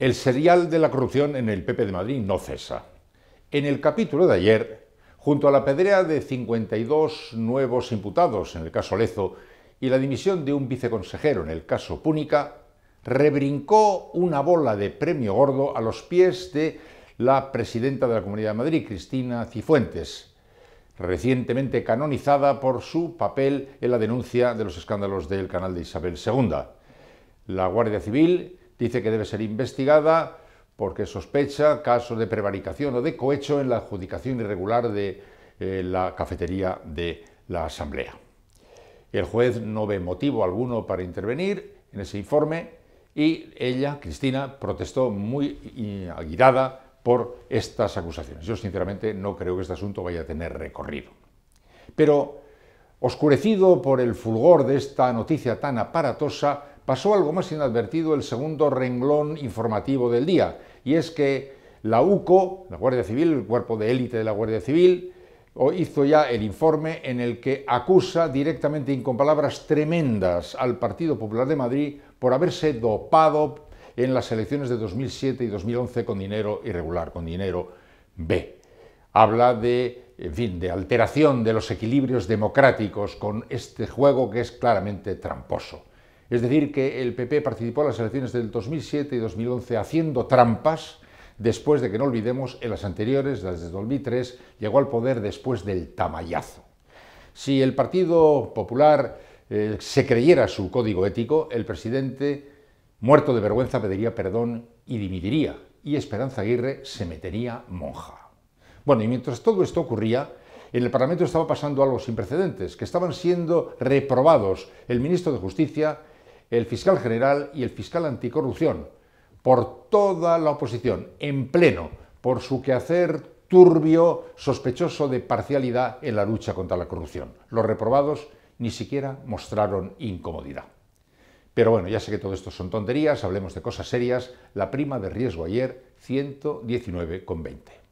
El serial de la corrupción en el PP de Madrid no cesa. En el capítulo de ayer, junto a la pedrea de 52 nuevos imputados en el caso Lezo y la dimisión de un viceconsejero en el caso Púnica, rebrincó una bola de premio gordo a los pies de la presidenta de la Comunidad de Madrid, Cristina Cifuentes, recientemente canonizada por su papel en la denuncia de los escándalos del canal de Isabel II. La Guardia Civil Dice que debe ser investigada porque sospecha casos de prevaricación o de cohecho en la adjudicación irregular de eh, la cafetería de la Asamblea. El juez no ve motivo alguno para intervenir en ese informe y ella, Cristina, protestó muy aguirada por estas acusaciones. Yo sinceramente no creo que este asunto vaya a tener recorrido. Pero, oscurecido por el fulgor de esta noticia tan aparatosa, pasó algo más inadvertido el segundo renglón informativo del día, y es que la UCO, la Guardia Civil, el cuerpo de élite de la Guardia Civil, hizo ya el informe en el que acusa directamente y con palabras tremendas al Partido Popular de Madrid por haberse dopado en las elecciones de 2007 y 2011 con dinero irregular, con dinero B. Habla de, fin, de alteración de los equilibrios democráticos con este juego que es claramente tramposo. Es decir, que el PP participó en las elecciones del 2007 y 2011 haciendo trampas, después de que no olvidemos, en las anteriores, desde 2003, llegó al poder después del tamallazo. Si el Partido Popular eh, se creyera su código ético, el presidente, muerto de vergüenza, pediría perdón y dividiría. y Esperanza Aguirre se metería monja. Bueno, y mientras todo esto ocurría, en el Parlamento estaba pasando algo sin precedentes, que estaban siendo reprobados el ministro de Justicia, el fiscal general y el fiscal anticorrupción, por toda la oposición, en pleno, por su quehacer turbio, sospechoso de parcialidad en la lucha contra la corrupción. Los reprobados ni siquiera mostraron incomodidad. Pero bueno, ya sé que todo esto son tonterías, hablemos de cosas serias. La prima de riesgo ayer, 119,20.